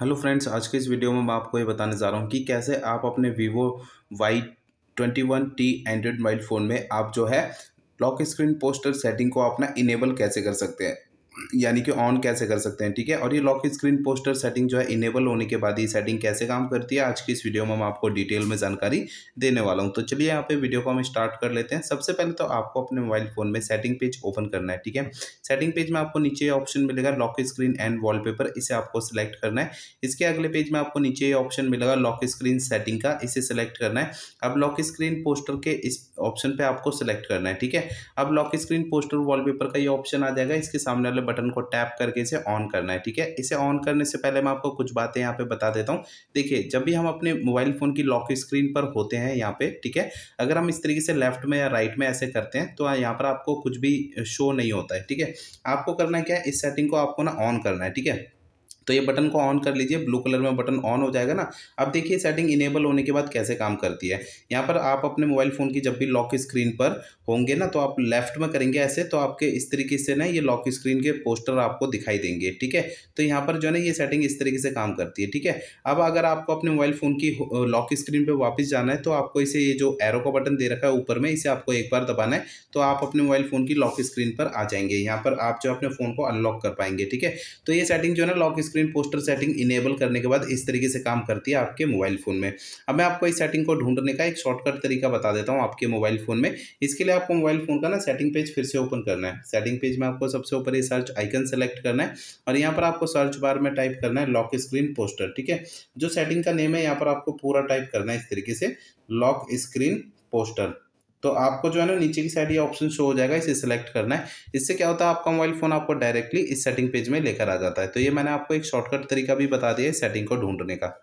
hello friends आज के इस वीडियो में मैं आपको ये बताने जा रहा हूँ कि कैसे आप अपने Vivo Y twenty one T android mobile phone में आप जो है लॉक स्क्रीन पोस्टर सेटिंग को अपना इनेबल कैसे कर सकते हैं यानी कि ऑन कैसे कर सकते हैं ठीक है और ये लॉक स्क्रीन पोस्टर सेटिंग जो है इनेबल होने के बाद ये सेटिंग कैसे काम करती है आज की इस वीडियो में मैं आपको डिटेल में जानकारी देने वाला हूँ तो चलिए यहाँ पे वीडियो को हम स्टार्ट कर लेते हैं सबसे पहले तो आपको अपने मोबाइल फोन में सेटिंग पेज ओपन करना है ठीक है सेटिंग पेज में आपको नीचे ऑप्शन मिलेगा लॉक स्क्रीन एंड वॉल इसे आपको सिलेक्ट करना है इसके अगले पेज में आपको नीचे ऑप्शन मिलेगा लॉक स्क्रीन सेटिंग का इसे सिलेक्ट करना है अब लॉक स्क्रीन पोस्टर के इस ऑप्शन पर आपको सिलेक्ट करना है ठीक है अब लॉक स्क्रीन पोस्टर वॉलपेपर का ये ऑप्शन आ जाएगा इसके सामने वाले बटन को टैप करके इसे ऑन करना है ठीक है इसे ऑन करने से पहले मैं आपको कुछ बातें यहाँ पे बता देता हूँ देखिए जब भी हम अपने मोबाइल फ़ोन की लॉक स्क्रीन पर होते हैं यहाँ पे ठीक है अगर हम इस तरीके से लेफ्ट में या राइट में ऐसे करते हैं तो यहाँ पर आपको कुछ भी शो नहीं होता है ठीक है आपको करना क्या है इस सेटिंग को आपको ना ऑन करना है ठीक है तो ये बटन को ऑन कर लीजिए ब्लू कलर में बटन ऑन हो जाएगा ना अब देखिए सेटिंग इनेबल होने के बाद कैसे काम करती है यहाँ पर आप अपने मोबाइल फ़ोन की जब भी लॉक स्क्रीन पर होंगे ना तो आप लेफ्ट में करेंगे ऐसे तो आपके इस तरीके से ना ये लॉक स्क्रीन के पोस्टर आपको दिखाई देंगे ठीक है तो यहाँ पर जो है ना ये सेटिंग इस तरीके से काम करती है ठीक है अब अगर आपको अपने मोबाइल फ़ोन की लॉक स्क्रीन पर वापस जाना है तो आपको इसे ये जो एरो का बटन दे रखा है ऊपर में इसे आपको एक बार दबाना है तो आप अपने मोबाइल फ़ोन की लॉक स्क्रीन पर आ जाएंगे यहाँ पर आप जो अपने फ़ोन को अनलॉक कर पाएंगे ठीक है तो ये सेटिंग जो है ना lock screen screen poster setting enable करने के बाद इस तरीके से काम करती है आपके मोबाइल फ़ोन में अब मैं आपको इस सेटिंग को ढूंढने का एक शॉर्टकट तरीका बता देता हूँ आपके मोबाइल फ़ोन में इसके लिए आपको मोबाइल फ़ोन का ना सेटिंग पेज फिर से ओपन करना है सेटिंग पेज में आपको सबसे ऊपर ये सर्च आइकन सेलेक्ट करना है और यहाँ पर आपको सर्च बार में टाइप करना है लॉक स्क्रीन पोस्टर ठीक है जो सेटिंग का नेम है यहाँ पर आपको पूरा टाइप करना है इस तरीके से लॉक स्क्रीन पोस्टर तो आपको जो है ना नीचे की साइड ये ऑप्शन शो हो जाएगा इसे सेलेक्ट करना है इससे क्या होता है आपका मोबाइल फ़ोन आपको डायरेक्टली इस सेटिंग पेज में लेकर आ जाता है तो ये मैंने आपको एक शॉर्टकट तरीका भी बता दिया है सेटिंग को ढूंढने का